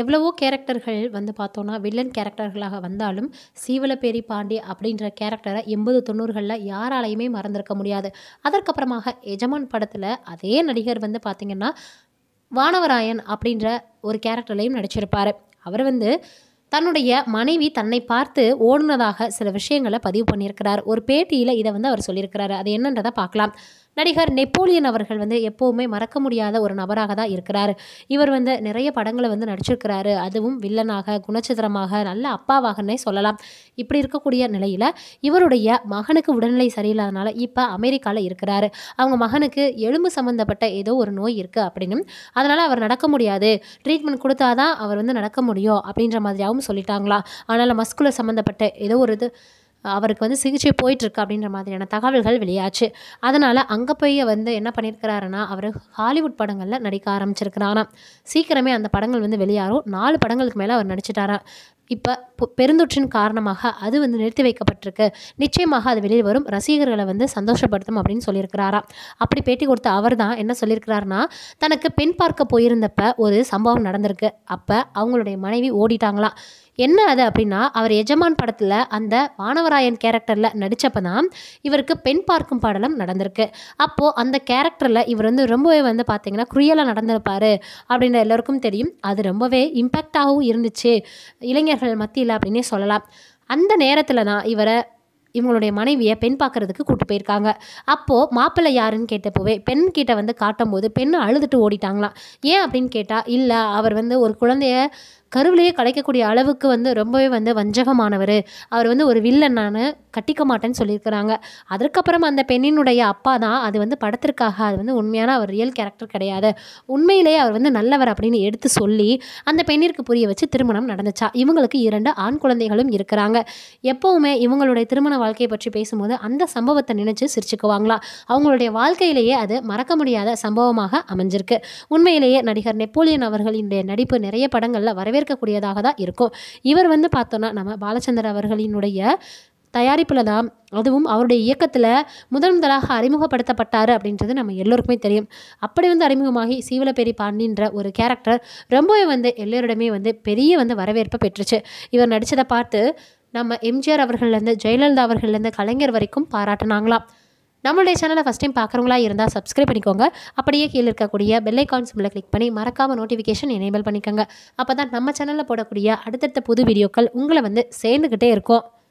எவ்வளவோ கேரக்டர்கள் வந்து பார்த்தோன்னா வில்லன் கேரக்டர்களாக வந்தாலும் சீவலப்பேரி பாண்டி அப்படின்ற கேரக்டரை எண்பது தொண்ணூறுகளில் யாராலையுமே மறந்திருக்க முடியாது அதற்கப்புறமாக எஜமான் படத்தில் அதே நடிகர் வந்து பார்த்திங்கன்னா வானவராயன் அப்படின்ற ஒரு கேரக்டர்லையும் நடிச்சிருப்பார் அவர் வந்து தன்னுடைய மனைவி தன்னை பார்த்து ஓடுனதாக சில விஷயங்களை பதிவு பண்ணியிருக்கிறார் ஒரு பேட்டியில் இதை வந்து அவர் சொல்லியிருக்கிறாரு அது என்னன்றதை பார்க்கலாம் நடிகர் நெப்போலியன் அவர்கள் வந்து எப்போவுமே மறக்க முடியாத ஒரு நபராக தான் இருக்கிறார் இவர் வந்து நிறைய படங்களை வந்து நடிச்சிருக்கிறாரு அதுவும் வில்லனாக குணச்சித்திரமாக நல்ல அப்பாவாகன்னே சொல்லலாம் இப்படி இருக்கக்கூடிய நிலையில் இவருடைய மகனுக்கு உடல்நிலை சரியில்லாதனால இப்போ அமெரிக்காவில் இருக்கிறாரு அவங்க மகனுக்கு எலும்பு சம்மந்தப்பட்ட ஏதோ ஒரு நோய் இருக்குது அப்படின்னு அதனால் அவர் நடக்க முடியாது ட்ரீட்மெண்ட் கொடுத்தா தான் அவர் வந்து நடக்க முடியும் அப்படின்ற மாதிரியாகவும் சொல்லிட்டாங்களா அதனால் மஸ்குலர் சம்மந்தப்பட்ட ஏதோ ஒரு இது அவருக்கு வந்து சிகிச்சை போயிட்டுருக்கு அப்படின்ற மாதிரியான தகவல்கள் வெளியாச்சு அதனால் அங்கே போய் வந்து என்ன பண்ணியிருக்கிறாருன்னா அவர் ஹாலிவுட் படங்களில் நடிக்க ஆரம்பிச்சிருக்கிறாராம் சீக்கிரமே அந்த படங்கள் வந்து வெளியாகும் நாலு படங்களுக்கு மேலே அவர் நடிச்சிட்டாராம் இப்போ பெருந்தொற்றின் காரணமாக அது வந்து நிறுத்தி வைக்கப்பட்டிருக்கு நிச்சயமாக அது வெளியில் வரும் ரசிகர்களை வந்து சந்தோஷப்படுத்தும் அப்படின்னு சொல்லியிருக்கிறாரா அப்படி பேட்டி கொடுத்த அவர் தான் என்ன சொல்லியிருக்கிறாருன்னா தனக்கு பெண் பார்க்க போயிருந்தப்ப ஒரு சம்பவம் நடந்திருக்கு அப்போ அவங்களுடைய மனைவி ஓடிட்டாங்களாம் என்ன அது அப்படின்னா அவர் எஜமான் படத்தில் அந்த வானவராயன் கேரக்டரில் நடித்தப்போ தான் இவருக்கு பெண் பார்க்கும் பாடலும் நடந்திருக்கு அப்போது அந்த கேரக்டரில் இவர் வந்து ரொம்பவே வந்து பார்த்திங்கன்னா குரியலாக நடந்திருப்பார் அப்படின்ற எல்லோருக்கும் தெரியும் அது ரொம்பவே இம்பேக்டாகவும் இருந்துச்சு இளைஞர்கள் மத்தியில் அப்படின்னே சொல்லலாம் அந்த நேரத்தில் தான் இவரை இவங்களுடைய மனைவியை பெண் பார்க்குறதுக்கு கூப்பிட்டு போயிருக்காங்க அப்போது மாப்பிள்ளை யாருன்னு கேட்டப்போவே பெண் கிட்டே வந்து காட்டும் போது பெண்ணை அழுதுட்டு ஓடிட்டாங்களாம் ஏன் அப்படின்னு கேட்டால் இல்லை அவர் வந்து ஒரு குழந்தைய கருவிலேயே கலைக்கக்கூடிய அளவுக்கு வந்து ரொம்பவே வந்து வஞ்சகமானவர் அவர் வந்து ஒரு வில்லன் நான் கட்டிக்க மாட்டேன்னு சொல்லியிருக்கிறாங்க அதுக்கப்புறம் அந்த பெண்ணினுடைய அப்பா தான் அது வந்து படத்திற்காக அது வந்து உண்மையான அவர் ரியல் கேரக்டர் கிடையாது உண்மையிலேயே அவர் வந்து நல்லவர் அப்படின்னு எடுத்து சொல்லி அந்த பெண்ணிற்கு புரிய வச்சு திருமணம் நடந்துச்சா இவங்களுக்கு இரண்டு ஆண் குழந்தைகளும் இருக்கிறாங்க எப்போவுமே இவங்களுடைய திருமண வாழ்க்கையை பற்றி பேசும்போது அந்த சம்பவத்தை நினச்சி சிரிச்சுக்குவாங்களா அவங்களுடைய வாழ்க்கையிலேயே அது மறக்க முடியாத சம்பவமாக அமைஞ்சிருக்கு உண்மையிலேயே நடிகர் நெப்போலியன் அவர்களின் நடிப்பு நிறைய படங்களில் வரவேற்பு வியர்க்கக்கூடியதாக தான் இருக்கும் இவர் வந்து பார்த்தோன்னா நம்ம பாலச்சந்தர் அவர்களினுடைய தயாரிப்பில் தான் அதுவும் அவருடைய இயக்கத்தில் முதன் முதலாக அறிமுகப்படுத்தப்பட்டார் அப்படின்றது நம்ம எல்லோருக்குமே தெரியும் அப்படி வந்து அறிமுகமாகி சீவலப்பேரி பாண்டின்ற ஒரு கேரக்டர் ரொம்பவே வந்து எல்லோரிடமே வந்து பெரிய வந்து வரவேற்பை பெற்றுச்சு இவர் நடித்ததை பார்த்து நம்ம எம்ஜிஆர் அவர்கள்லேருந்து ஜெயலலிதா அவர்கள்லேருந்து கலைஞர் வரைக்கும் பாராட்டினாங்களாம் நம்மளுடைய சேனலை ஃபஸ்ட் டைம் பார்க்குறவங்களா இருந்தால் சப்ஸ்கிரைப் பண்ணிக்கோங்க அப்படியே கீழே இருக்கக்கூடிய ஐக்கான் சிம்பிளை கிளிக் பண்ணி மறக்காமல் நோட்டிஃபிகேஷன் எனேபிள் பண்ணிக்கோங்க அப்போ தான் நம்ம சேனலில் போடக்கூடிய அடுத்தடுத்த புது வீடியோக்கள் உங்களை வந்து சேர்ந்துக்கிட்டே இருக்கும்